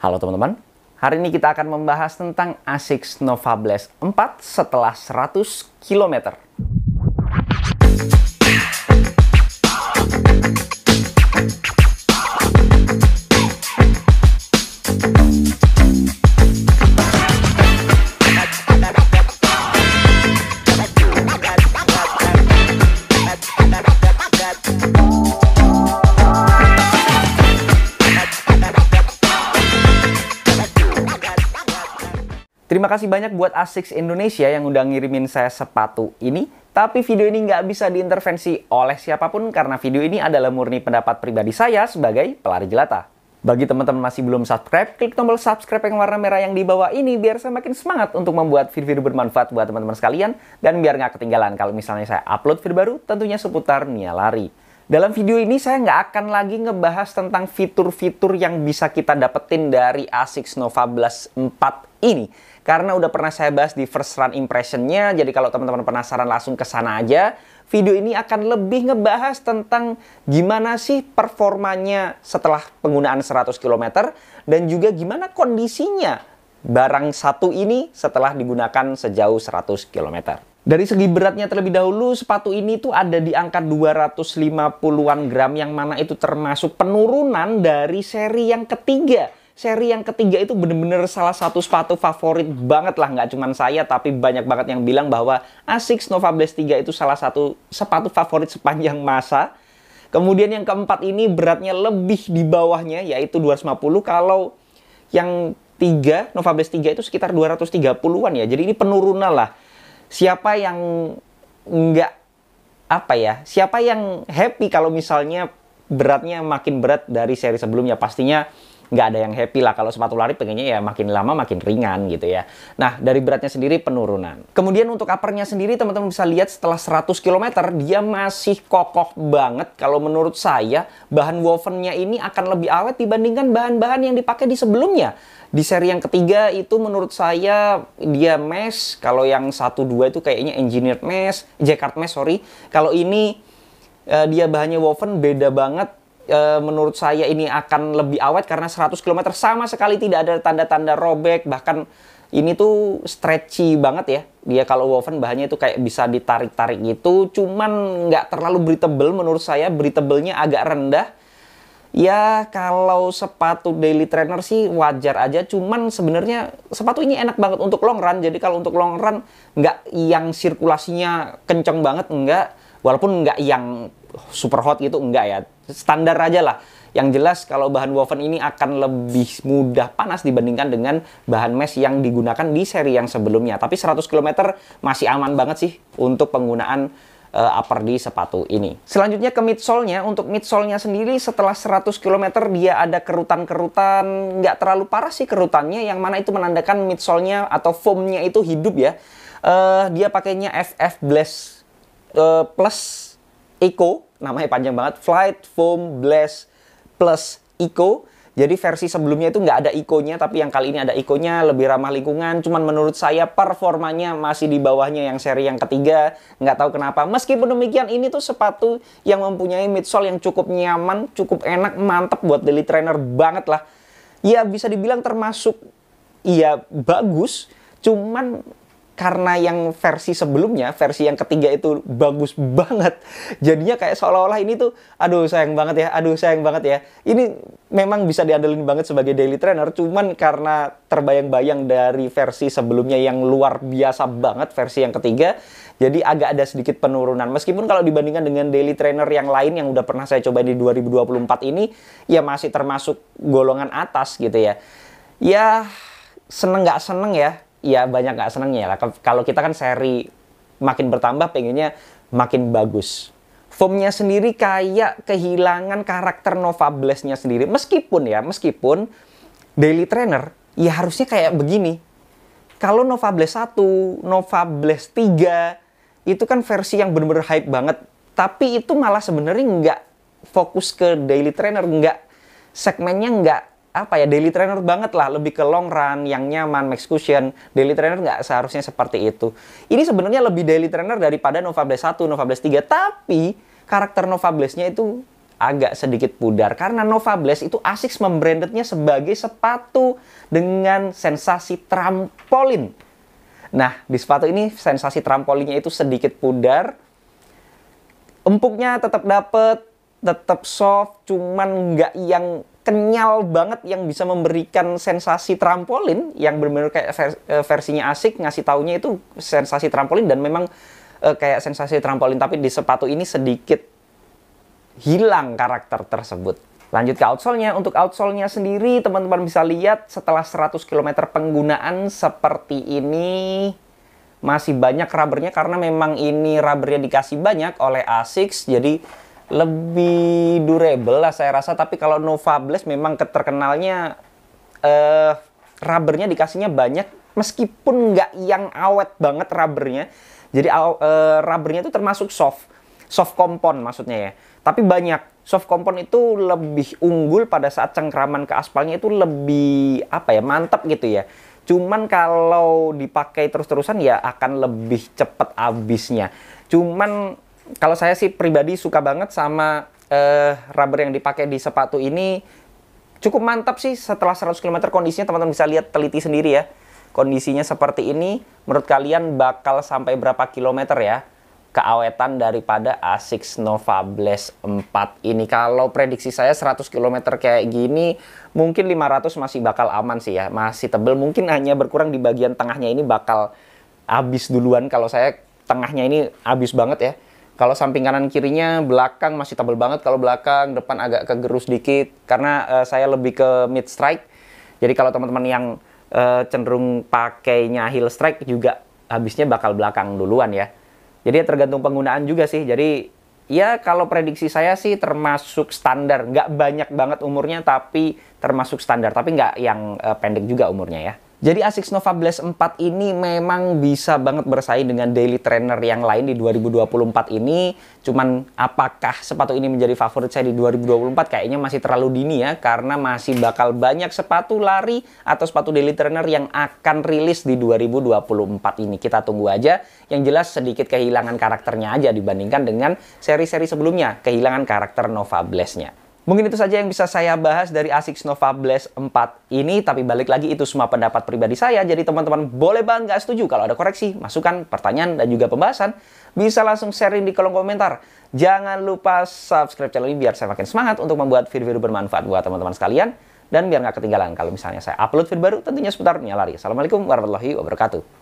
Halo teman-teman, hari ini kita akan membahas tentang ASICS Nova Blast 4 setelah 100 km. Terima kasih banyak buat Asics Indonesia yang udah ngirimin saya sepatu ini. Tapi video ini nggak bisa diintervensi oleh siapapun karena video ini adalah murni pendapat pribadi saya sebagai pelari jelata. Bagi teman-teman masih belum subscribe, klik tombol subscribe yang warna merah yang di bawah ini biar saya makin semangat untuk membuat video-video bermanfaat buat teman-teman sekalian dan biar nggak ketinggalan kalau misalnya saya upload video baru tentunya seputar Nia Lari. Dalam video ini saya nggak akan lagi ngebahas tentang fitur-fitur yang bisa kita dapetin dari ASICS Nova Blast 4 ini. Karena udah pernah saya bahas di first run impressionnya, jadi kalau teman-teman penasaran langsung ke sana aja. Video ini akan lebih ngebahas tentang gimana sih performanya setelah penggunaan 100 km dan juga gimana kondisinya barang satu ini setelah digunakan sejauh 100 km. Dari segi beratnya terlebih dahulu, sepatu ini tuh ada di angka 250-an gram yang mana itu termasuk penurunan dari seri yang ketiga. Seri yang ketiga itu bener-bener salah satu sepatu favorit banget lah. Nggak cuma saya, tapi banyak banget yang bilang bahwa ASICS Nova Blast 3 itu salah satu sepatu favorit sepanjang masa. Kemudian yang keempat ini beratnya lebih di bawahnya, yaitu 250. Kalau yang tiga Nova Blast 3 itu sekitar 230-an ya. Jadi ini penurunan lah siapa yang nggak apa ya siapa yang happy kalau misalnya beratnya makin berat dari seri sebelumnya pastinya nggak ada yang happy lah kalau sepatu lari pengennya ya makin lama makin ringan gitu ya nah dari beratnya sendiri penurunan kemudian untuk uppernya sendiri teman-teman bisa lihat setelah 100 km dia masih kokoh banget kalau menurut saya bahan wovennya ini akan lebih awet dibandingkan bahan-bahan yang dipakai di sebelumnya di seri yang ketiga itu menurut saya dia mesh, kalau yang satu dua itu kayaknya engineered mesh, jacquard mesh, sorry. Kalau ini uh, dia bahannya woven beda banget, eh, menurut saya ini akan lebih awet karena 100 km sama sekali tidak ada tanda-tanda robek, bahkan ini tuh stretchy banget ya. Dia kalau woven bahannya itu kayak bisa ditarik-tarik gitu, cuman nggak terlalu breathable menurut saya, breathable-nya agak rendah ya kalau sepatu daily trainer sih wajar aja cuman sebenarnya sepatu ini enak banget untuk long run jadi kalau untuk long run nggak yang sirkulasinya kenceng banget enggak walaupun nggak yang super hot gitu enggak ya standar aja lah yang jelas kalau bahan woven ini akan lebih mudah panas dibandingkan dengan bahan mesh yang digunakan di seri yang sebelumnya tapi 100 km masih aman banget sih untuk penggunaan uh, upper di sepatu ini. Selanjutnya ke midsole-nya. Untuk midsole-nya sendiri setelah 100 km dia ada kerutan-kerutan. Nggak terlalu parah sih kerutannya yang mana itu menandakan midsole-nya atau foam-nya itu hidup ya. Uh, dia pakainya FF Blast uh, eh, Plus Eco. Namanya panjang banget. Flight Foam Blast Plus Eco jadi versi sebelumnya itu nggak ada ikonya, tapi yang kali ini ada ikonya, lebih ramah lingkungan. Cuman menurut saya performanya masih di bawahnya yang seri yang ketiga. Nggak tahu kenapa. Meskipun demikian, ini tuh sepatu yang mempunyai midsole yang cukup nyaman, cukup enak, mantep buat daily trainer banget lah. Ya bisa dibilang termasuk, ya bagus. Cuman karena yang versi sebelumnya, versi yang ketiga itu bagus banget. Jadinya kayak seolah-olah ini tuh, aduh sayang banget ya, aduh sayang banget ya. Ini memang bisa diandelin banget sebagai daily trainer, cuman karena terbayang-bayang dari versi sebelumnya yang luar biasa banget, versi yang ketiga, jadi agak ada sedikit penurunan. Meskipun kalau dibandingkan dengan daily trainer yang lain yang udah pernah saya coba di 2024 ini, ya masih termasuk golongan atas gitu ya. Ya, seneng nggak seneng ya ya banyak nggak senangnya lah. Kalau kita kan seri makin bertambah pengennya makin bagus. formnya sendiri kayak kehilangan karakter Nova Blast-nya sendiri. Meskipun ya, meskipun Daily Trainer ya harusnya kayak begini. Kalau Nova Blast 1, Nova Blast 3 itu kan versi yang bener-bener hype banget. Tapi itu malah sebenarnya nggak fokus ke Daily Trainer, nggak segmennya nggak apa ya daily trainer banget lah lebih ke long run yang nyaman max cushion daily trainer nggak seharusnya seperti itu ini sebenarnya lebih daily trainer daripada nova satu 1 Blaze 3 tapi karakter nova nya itu agak sedikit pudar karena nova Blaze itu asik membrandednya sebagai sepatu dengan sensasi trampolin nah di sepatu ini sensasi trampolinnya itu sedikit pudar empuknya tetap dapet tetap soft cuman nggak yang kenyal banget yang bisa memberikan sensasi trampolin yang benar-benar kayak eh, versinya asik ngasih taunya itu sensasi trampolin dan memang uh, kayak sensasi trampolin tapi di sepatu ini sedikit hilang karakter tersebut. Lanjut ke outsole-nya. Untuk outsole-nya sendiri teman-teman bisa lihat setelah 100 km penggunaan seperti ini masih banyak rubbernya karena memang ini rubbernya dikasih banyak oleh ASICS jadi lebih durable lah saya rasa tapi kalau Nova Blast memang keterkenalnya eh uh, rubbernya dikasihnya banyak meskipun nggak yang awet banget rubbernya jadi uh, rubbernya itu termasuk soft soft kompon maksudnya ya tapi banyak soft kompon itu lebih unggul pada saat cengkraman ke aspalnya itu lebih apa ya mantap gitu ya cuman kalau dipakai terus-terusan ya akan lebih cepat habisnya cuman kalau saya sih pribadi suka banget sama uh, rubber yang dipakai di sepatu ini cukup mantap sih setelah 100 km kondisinya teman-teman bisa lihat teliti sendiri ya kondisinya seperti ini menurut kalian bakal sampai berapa kilometer ya keawetan daripada ASICS Nova Blast 4 ini kalau prediksi saya 100 km kayak gini mungkin 500 masih bakal aman sih ya masih tebel mungkin hanya berkurang di bagian tengahnya ini bakal habis duluan kalau saya tengahnya ini habis banget ya kalau samping kanan kirinya belakang masih tebal banget. Kalau belakang depan agak kegerus dikit karena uh, saya lebih ke mid strike. Jadi kalau teman-teman yang uh, cenderung pakainya heel strike juga habisnya bakal belakang duluan ya. Jadi ya tergantung penggunaan juga sih. Jadi ya kalau prediksi saya sih termasuk standar. Nggak banyak banget umurnya tapi termasuk standar. Tapi nggak yang uh, pendek juga umurnya ya. Jadi ASICS Nova Blast 4 ini memang bisa banget bersaing dengan daily trainer yang lain di 2024 ini. Cuman apakah sepatu ini menjadi favorit saya di 2024? Kayaknya masih terlalu dini ya karena masih bakal banyak sepatu lari atau sepatu daily trainer yang akan rilis di 2024 ini. Kita tunggu aja. Yang jelas sedikit kehilangan karakternya aja dibandingkan dengan seri-seri sebelumnya. Kehilangan karakter Nova Blast-nya. Mungkin itu saja yang bisa saya bahas dari ASICS Nova Blast 4 ini, tapi balik lagi itu semua pendapat pribadi saya, jadi teman-teman boleh banget nggak setuju kalau ada koreksi, masukan, pertanyaan, dan juga pembahasan, bisa langsung sharing di kolom komentar. Jangan lupa subscribe channel ini biar saya makin semangat untuk membuat video-video bermanfaat buat teman-teman sekalian, dan biar nggak ketinggalan kalau misalnya saya upload video baru tentunya seputar menyalari. Assalamualaikum warahmatullahi wabarakatuh.